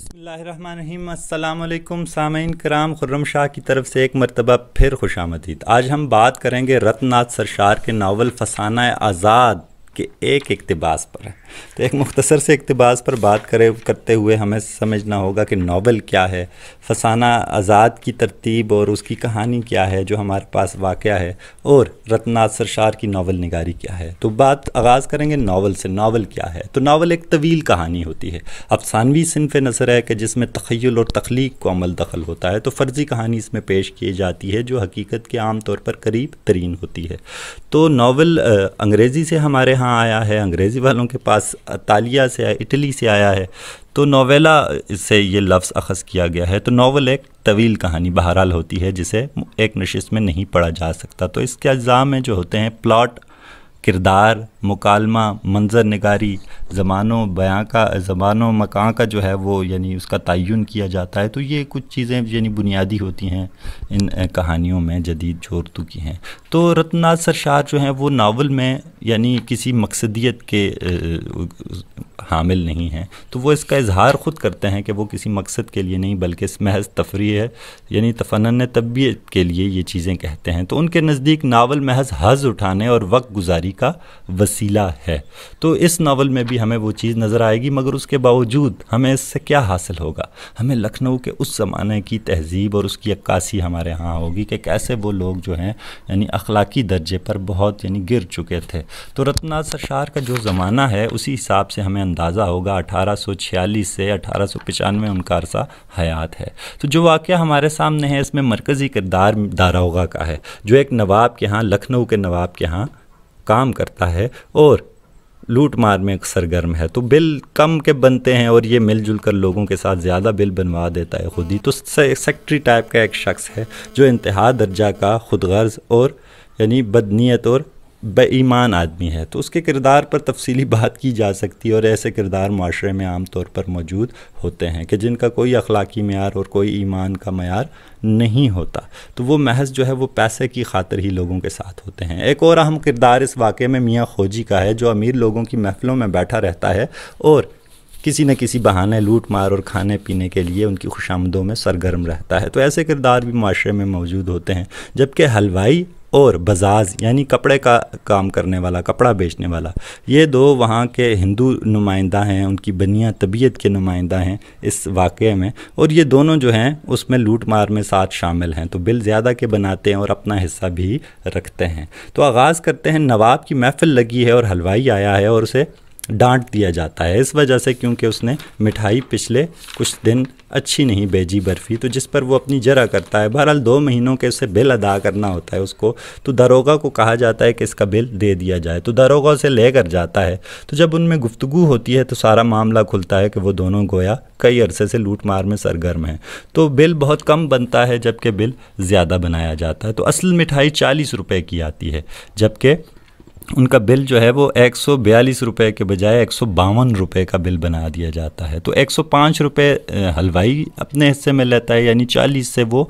बसमीम सामीन कराम खुर्रम शाह की तरफ से एक मरतबा फिर खुश आमदीद आज हम बात करेंगे रतनाथ सरशार के नावल फसाना आज़ाद के एक इकतबास पर है तो एक मुख्तसर से इकतबास पर बात करें करते हुए हमें समझना होगा कि नावल क्या है फसाना आज़ाद की तरतीब और उसकी कहानी क्या है जो हमारे पास वाक़ है और रत्नाथ सरशार की नावल निगारी क्या है तो बात आगाज़ करेंगे नावल से नावल क्या है तो नावल एक तवील कहानी होती है अफसानवी सिनफ नसर है कि जिसमें तखयल और तख्लीक को अमल दखल होता है तो फ़र्ज़ी कहानी इसमें पेश की जाती है जो हकीकत के आम तौर पर करीब तरीन होती है तो नावल अंग्रेज़ी से हमारे यहाँ कहाँ आया है अंग्रेज़ी वालों के पास तालिया से आया इटली से आया है तो नोवेला से ये लफ्ज़ अखज़ किया गया है तो नावल एक तवील कहानी बहरहाल होती है जिसे एक नशस्त में नहीं पढ़ा जा सकता तो इसके अज्जा में जो होते हैं प्लाट किरदार मुकालमा मंजर नगारी ज़मानों बयाँ का ज़बानों मकान का जो है वो यानी उसका तयन किया जाता है तो ये कुछ चीज़ें यानी बुनियादी होती हैं इन कहानियों में जदीद जो उर्दू की हैं तो सर सरशार जो हैं वो नावल में यानी किसी मकसदियत के हामिल नहीं हैं तो वो इसका इजहार ख़ुद करते हैं कि वो किसी मकसद के लिए नहीं बल्कि महज तफरी है यानी तफ़न तबीयत के लिए ये चीज़ें कहते हैं तो उनके नज़दीक नावल महज हज उठाने और वक्त गुजारी का वसीला है तो इस नावल में भी हमें वो चीज़ नज़र आएगी मगर उसके बावजूद हमें इससे क्या हासिल होगा हमें लखनऊ के उस ज़माने की तहजीब और उसकी अक्कासी हमारे यहाँ होगी कि कैसे वो लोग जो हैं यानी अखलाकी दर्जे पर बहुत यानी गिर चुके थे तो शाह का जो ज़माना है उसी हिसाब से हमें अंदाज़ा होगा 1846 से अठारह सौ उनका अरसा हयात है तो जो वाक़ हमारे सामने है इसमें मरकज़ी किरदार दारोगा का है जो एक नवाब के यहाँ लखनऊ के नवाब के यहाँ काम करता है और लूट मार में सरगर्म है तो बिल कम के बनते हैं और ये मिलजुल कर लोगों के साथ ज़्यादा बिल बनवा देता है खुद ही तो सेक्ट्री टाइप का एक शख्स है जो इंतहा दर्जा का खुदगर्ज और यानी बदनीत और बेईमान आदमी है तो उसके किरदार पर तफसीली बात की जा सकती है और ऐसे किरदार माशरे में आम तौर पर मौजूद होते हैं कि जिनका कोई अखलाकी मैार और कोई ईमान का मैार नहीं होता तो वो महज जो है वो पैसे की खातर ही लोगों के साथ होते हैं एक और अहम किरदार इस वाक़े में मियाँ खोजी का है जो अमीर लोगों की महफ़िलों में बैठा रहता है और किसी न किसी बहाने लूट मार और खाने पीने के लिए उनकी खुशामदों में सरगर्म रहता है तो ऐसे किरदार भी माशरे में मौजूद होते हैं जबकि हलवाई और बजाज यानी कपड़े का काम करने वाला कपड़ा बेचने वाला ये दो वहाँ के हिंदू नुमाइंदा हैं उनकी बनिया तबीयत के नुमाइंदा हैं इस वाक़े में और ये दोनों जो हैं उसमें लूट मार में साथ शामिल हैं तो बिल ज़्यादा के बनाते हैं और अपना हिस्सा भी रखते हैं तो आगाज़ करते हैं नवाब की महफ़िल लगी है और हलवाई आया है और उसे डांट दिया जाता है इस वजह से क्योंकि उसने मिठाई पिछले कुछ दिन अच्छी नहीं भेजी बर्फ़ी तो जिस पर वो अपनी जरा करता है बहरहाल दो महीनों के उसे बिल अदा करना होता है उसको तो दरोगा को कहा जाता है कि इसका बिल दे दिया जाए तो दरोगा उसे ले कर जाता है तो जब उनमें गुफ्तु होती है तो सारा मामला खुलता है कि वो दोनों गोया कई अरसे से लूट मार में सरगर्म है तो बिल बहुत कम बनता है जबकि बिल ज़्यादा बनाया जाता है तो असल मिठाई चालीस रुपये की आती है जबकि उनका बिल जो है वो एक सौ बयालीस रुपये के बजाय एक सौ बावन रुपये का बिल बना दिया जाता है तो एक सौ पाँच रुपये हलवाई अपने हिस्से में लेता है यानी चालीस से वो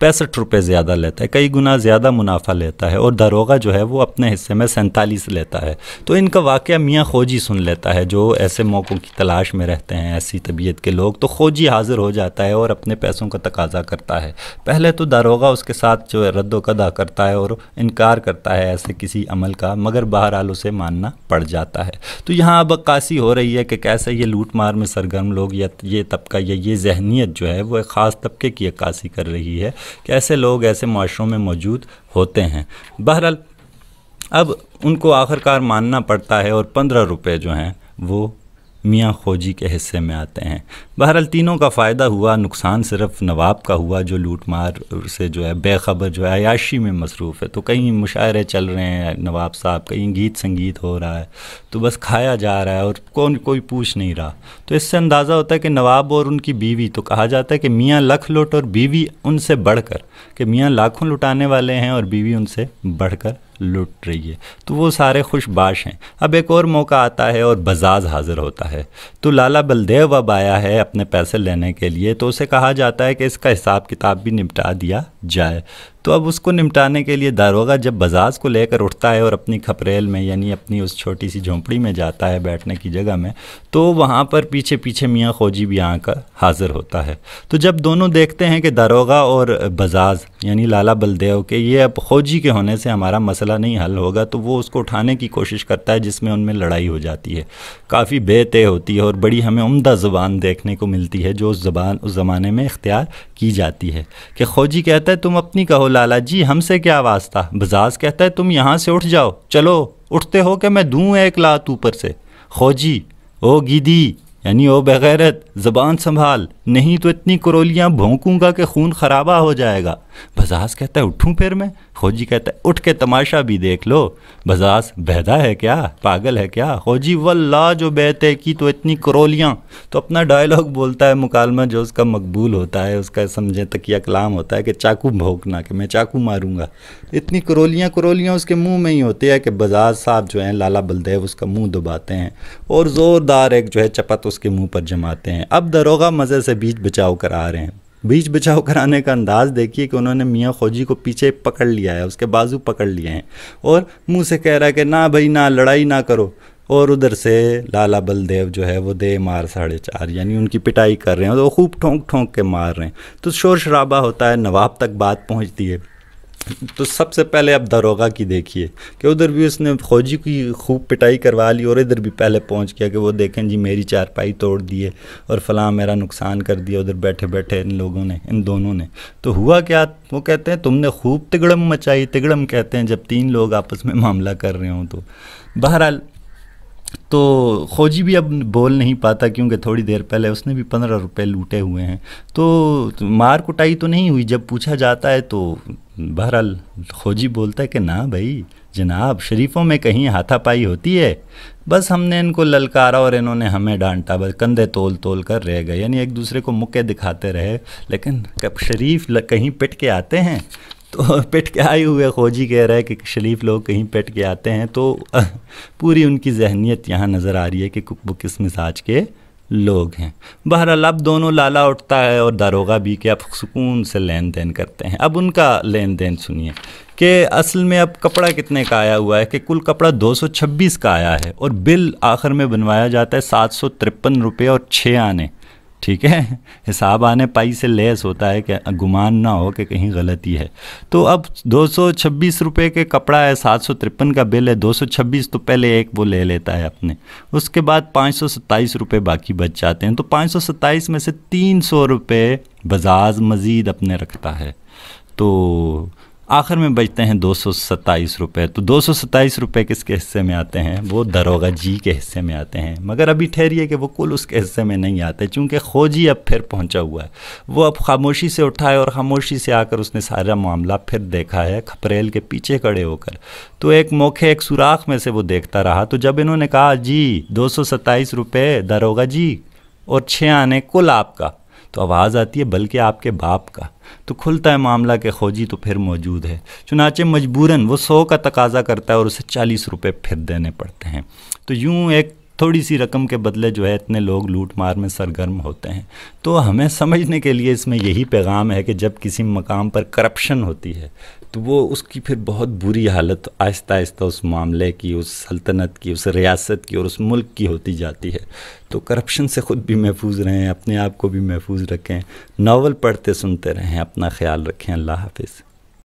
पैंसठ रुपये ज़्यादा लेता है कई गुना ज़्यादा मुनाफा लेता है और दरोगा जो है वो अपने हिस्से में सैंतालीस लेता है तो इनका वाक़ मियाँ खोजी सुन लेता है जो ऐसे मौक़ों की तलाश में रहते हैं ऐसी तबीयत के लोग तो खोजी हाज़िर हो जाता है और अपने पैसों का तकाजा करता है पहले तो दारोगा उसके साथ जो है रद्द करता है और इनकार करता है ऐसे किसी अमल का मगर मगर बहरहाल से मानना पड़ जाता है तो यहाँ अब अक्सी हो रही है कि कैसे ये लूट मार में सरगर्म लोग या ये तबका या ये जहनीत जो है वो एक ख़ास तबके की अक्सी कर रही है कैसे लोग ऐसे माशरों में मौजूद होते हैं बहरहाल अब उनको आखिरकार मानना पड़ता है और पंद्रह रुपये जो हैं वो मियाँ खोजी के हिस्से में आते हैं बहरहाल तीनों का फ़ायदा हुआ नुकसान सिर्फ नवाब का हुआ जो लूट मार से जो है बेखबर जो है अयाशी में मसरूफ़ है तो कहीं मुशायरे चल रहे हैं नवाब साहब कहीं गीत संगीत हो रहा है तो बस खाया जा रहा है और कौन कोई पूछ नहीं रहा तो इससे अंदाज़ा होता है कि नवाब और उनकी बीवी तो कहा जाता है कि मियाँ लख लुट और बीवी उनसे बढ़कर कि मियाँ लाखों लुटाने वाले हैं और बीवी उनसे बढ़कर लुट रही है तो वो सारे खुशबाश हैं अब एक और मौका आता है और बजाज हाज़िर होता है तो लाला बलदेव अब आया है अपने पैसे लेने के लिए तो उसे कहा जाता है कि इसका हिसाब किताब भी निपटा दिया जाए तो अब उसको निपटाने के लिए दारोगा जब बजाज को लेकर उठता है और अपनी खपरेल में यानी अपनी उस छोटी सी झोंपड़ी में जाता है बैठने की जगह में तो वहाँ पर पीछे पीछे मियाँ खोजी भी आकर हाज़िर होता है तो जब दोनों देखते हैं कि दारोगा और बजाज यानी लाला बलदेव के ये अब खोजी के होने से हमारा मसला नहीं हल होगा तो वो उसको उठाने की कोशिश करता है जिसमें उनमें लड़ाई हो जाती है काफ़ी बेतय होती है और बड़ी हमें उम्दा ज़बान देखने को मिलती है जो उस ज़बान उस ज़माने में इख्तियार की जाती है कि खौजी कहता है तुम अपनी कहो लाला जी हमसे क्या वास्ता बजाज कहता है तुम यहाँ से उठ जाओ चलो उठते हो कि मैं दूँ एक लात ऊपर से खौजी ओ गिदी यानी ओ बगैरत ज़बान संभाल नहीं तो इतनी करोलियाँ भोंकूँगा कि खून खराबा हो जाएगा बजाज कहता है उठूँ फिर मैं खोजी कहता है उठ के तमाशा भी देख लो बजास बहदा है क्या पागल है क्या खोजी वल्ला जो बहते की तो इतनी करोलियाँ तो अपना डायलॉग बोलता है मुकालमा जो उसका मकबूल होता है उसका समझे तकिया कलाम होता है कि चाकू भोंकना कि मैं चाकू मारूंगा इतनी करोलियाँ करोलियाँ उसके मुँह में ही होती है कि बजाज साहब जो हैं लाला बलदेव उसका मुँह दबाते हैं और ज़ोरदार एक जो है चपत उसके मुँह पर जमाते हैं अब दरोगा मज़े से बीच बचाव करा रहे हैं बीच बचाव कराने का अंदाज देखिए कि उन्होंने मियाँ खोजी को पीछे पकड़ लिया है उसके बाजू पकड़ लिए हैं और मुंह से कह रहा है कि ना भाई ना लड़ाई ना करो और उधर से लाला बलदेव जो है वो दे मार साढ़े चार यानी उनकी पिटाई कर रहे हैं तो खूब ठोंक ठोंक के मार रहे हैं तो शोर शराबा होता है नवाब तक बात पहुंचती है तो सबसे पहले आप दरोगा की देखिए कि उधर भी उसने फौजी की खूब पिटाई करवा ली और इधर भी पहले पहुंच गया कि वो देखें जी मेरी चारपाई तोड़ दिए और फलां मेरा नुकसान कर दिया उधर बैठे बैठे इन लोगों ने इन दोनों ने तो हुआ क्या वो कहते हैं तुमने खूब तिगड़म मचाई तिगड़म कहते हैं जब तीन लोग आपस में मामला कर रहे हों तो बहरहाल तो खोजी भी अब बोल नहीं पाता क्योंकि थोड़ी देर पहले उसने भी पंद्रह रुपए लूटे हुए हैं तो मार कुटाई तो नहीं हुई जब पूछा जाता है तो बहरहाल खोजी बोलता है कि ना भाई जनाब शरीफों में कहीं हाथापाई होती है बस हमने इनको ललकारा और इन्होंने हमें डांटा बस कंधे तोल तोल कर रह गए यानी एक दूसरे को मुक्के दिखाते रहे लेकिन कब शरीफ कहीं पिट के आते हैं तो पिट के आए हुए खोजी कह रहा है कि शरीफ लोग कहीं पिट के आते हैं तो पूरी उनकी जहनीत यहाँ नज़र आ रही है कि वो किस मिजाज के लोग हैं बहरहाल अब दोनों लाला उठता है और दारोगा भी कि अब सुकून से लेन देन करते हैं अब उनका लेन देन सुनिए कि असल में अब कपड़ा कितने का आया हुआ है कि कुल कपड़ा 226 का आया है और बिल आखिर में बनवाया जाता है सात सौ तिरपन रुपये और छः आने ठीक है हिसाब आने पाई से लेस होता है कि गुमान ना हो कि कहीं गलती है तो अब दो सौ छब्बीस रुपये के कपड़ा है सात सौ तिरपन का बिल है दो सौ छब्बीस तो पहले एक वो ले लेता है अपने उसके बाद पाँच सौ सत्ताईस रुपये बाकी बच जाते हैं तो पाँच सौ सत्ताईस में से तीन सौ रुपये बजाज मज़ीद अपने रखता है तो आखिर में बचते हैं दो सौ सत्ताईस रुपये तो दो सौ सत्ताईस रुपये किसके हिस्से में आते हैं वो दरोगा जी के हिस्से में आते हैं मगर अभी ठहरिए कि वो कुल उसके हिस्से में नहीं आते चूँकि खोजी अब फिर पहुँचा हुआ है वो अब खामोशी से उठा है और खामोशी से आकर उसने सारा मामला फिर देखा है खपरेल के पीछे खड़े होकर तो एक मौके एक सुराख में से वो देखता रहा तो जब इन्होंने कहा जी दो सौ सत्ताईस रुपये दरोगा जी और छः आने कुल आपका तो आवाज़ आती है बल्कि आपके बाप का तो खुलता है मामला के खोजी तो फिर मौजूद है चुनाचे मजबूरन वो सौ का तकाजा करता है और उसे चालीस रुपये फिर देने पड़ते हैं तो यूँ एक थोड़ी सी रकम के बदले जो है इतने लोग लूट मार में सरगर्म होते हैं तो हमें समझने के लिए इसमें यही पैगाम है कि जब किसी मकाम पर करप्शन होती है तो वो उसकी फिर बहुत बुरी हालत आहिस्ता आहिस्ता उस मामले की उस सल्तनत की उस रियासत की और उस मुल्क की होती जाती है तो करप्शन से ख़ुद भी महफूज रहें अपने आप को भी महफूज रखें नावल पढ़ते सुनते रहें अपना ख्याल रखें अल्लाह हाफिज़